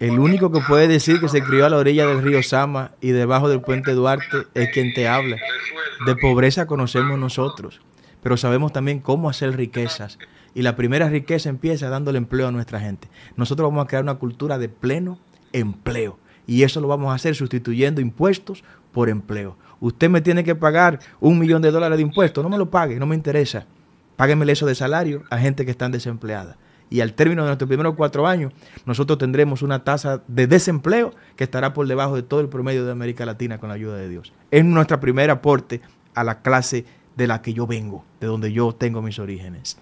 El único que puede decir que se crió a la orilla del río Sama y debajo del puente Duarte es quien te habla. De pobreza conocemos nosotros, pero sabemos también cómo hacer riquezas. Y la primera riqueza empieza dándole empleo a nuestra gente. Nosotros vamos a crear una cultura de pleno empleo. Y eso lo vamos a hacer sustituyendo impuestos por empleo. Usted me tiene que pagar un millón de dólares de impuestos. No me lo pague, no me interesa. Págueme eso de salario a gente que está desempleada y al término de nuestros primeros cuatro años, nosotros tendremos una tasa de desempleo que estará por debajo de todo el promedio de América Latina con la ayuda de Dios. Es nuestro primer aporte a la clase de la que yo vengo, de donde yo tengo mis orígenes.